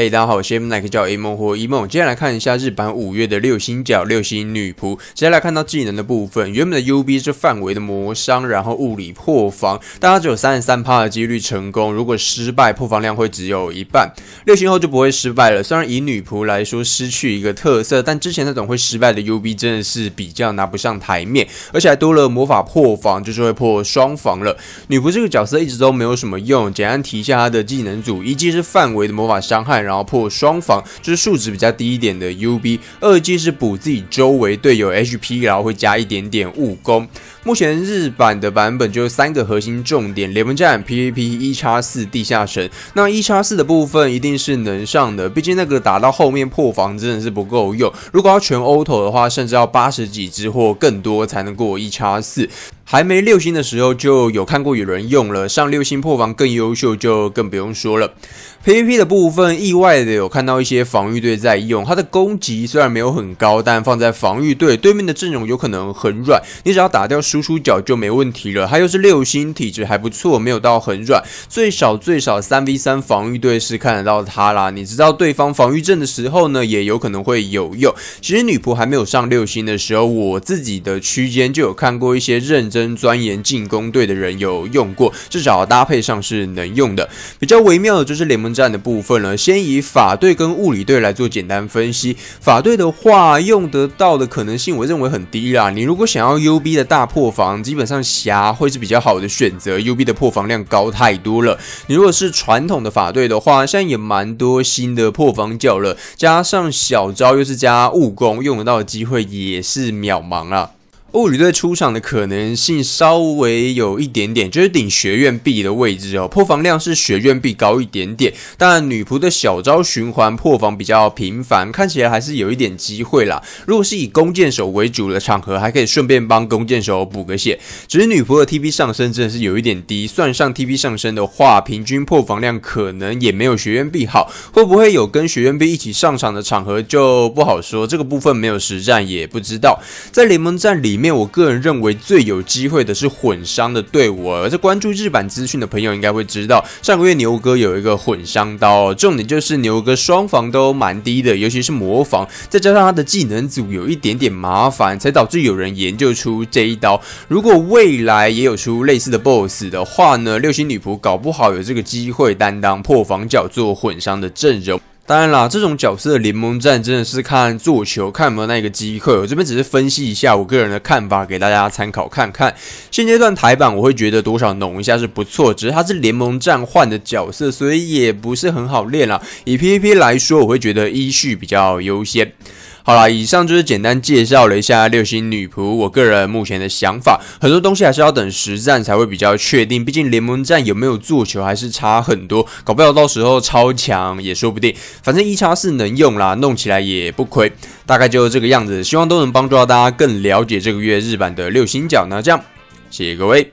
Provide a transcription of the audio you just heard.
嘿，大家好，我是 n i k e 叫 a 梦或 e 梦。接下来看一下日版五月的六星角六星女仆。接下来看到技能的部分，原本的 UB 是范围的魔伤，然后物理破防，大家只有三十三趴的几率成功。如果失败，破防量会只有一半。六星后就不会失败了。虽然以女仆来说失去一个特色，但之前那种会失败的 UB 真的是比较拿不上台面，而且还多了魔法破防，就是会破双防了。女仆这个角色一直都没有什么用。简单提一下她的技能组，一技是范围的魔法伤害。然后破双防，就是数值比较低一点的 UB。二技是补自己周围队友 HP，然后会加一点点物攻。目前日版的版本就三个核心重点：联盟战、PVP、一叉四、地下城。那一叉四的部分一定是能上的，毕竟那个打到后面破防真的是不够用。如果要全 auto 的话，甚至要八十几支或更多才能过一叉四。还没六星的时候就有看过有人用了，上六星破防更优秀就更不用说了。PVP 的部分意外的有看到一些防御队在用，它的攻击虽然没有很高，但放在防御队对面的阵容有可能很软，你只要打掉输出脚就没问题了。它又是六星体质还不错，没有到很软，最少最少三 v 三防御队是看得到它啦。你知道对方防御阵的时候呢，也有可能会有用。其实女仆还没有上六星的时候，我自己的区间就有看过一些认真。真钻研进攻队的人有用过，至少搭配上是能用的。比较微妙的就是联盟战的部分了。先以法队跟物理队来做简单分析。法队的话，用得到的可能性我认为很低啦。你如果想要 UB 的大破防，基本上霞会是比较好的选择。UB 的破防量高太多了。你如果是传统的法队的话，现在也蛮多新的破防教了，加上小招又是加物攻，用得到的机会也是渺茫啊。物理队出场的可能性稍微有一点点，就是顶学院 B 的位置哦，破防量是学院 B 高一点点，但女仆的小招循环破防比较频繁，看起来还是有一点机会啦。如果是以弓箭手为主的场合，还可以顺便帮弓箭手补个血。只是女仆的 TP 上升真的是有一点低，算上 TP 上升的话，平均破防量可能也没有学院 B 好。会不会有跟学院 B 一起上场的场合就不好说，这个部分没有实战也不知道，在联盟战里。里面我个人认为最有机会的是混伤的队伍，而这关注日版资讯的朋友应该会知道，上个月牛哥有一个混伤刀，重点就是牛哥双防都蛮低的，尤其是魔防，再加上他的技能组有一点点麻烦，才导致有人研究出这一刀。如果未来也有出类似的 BOSS 的话呢，六星女仆搞不好有这个机会担当破防角做混伤的阵容。当然啦，这种角色联盟战真的是看做球，看有没有那个机会。我这边只是分析一下我个人的看法，给大家参考看看。现阶段台版我会觉得多少浓一下是不错，只是它是联盟战换的角色，所以也不是很好练啦。以 PVP 来说，我会觉得一序比较优先。好啦，以上就是简单介绍了一下六星女仆，我个人目前的想法，很多东西还是要等实战才会比较确定，毕竟联盟战有没有做球还是差很多，搞不了到时候超强也说不定，反正一叉四能用啦，弄起来也不亏，大概就是这个样子，希望都能帮助到大家更了解这个月日版的六星角这样，谢谢各位。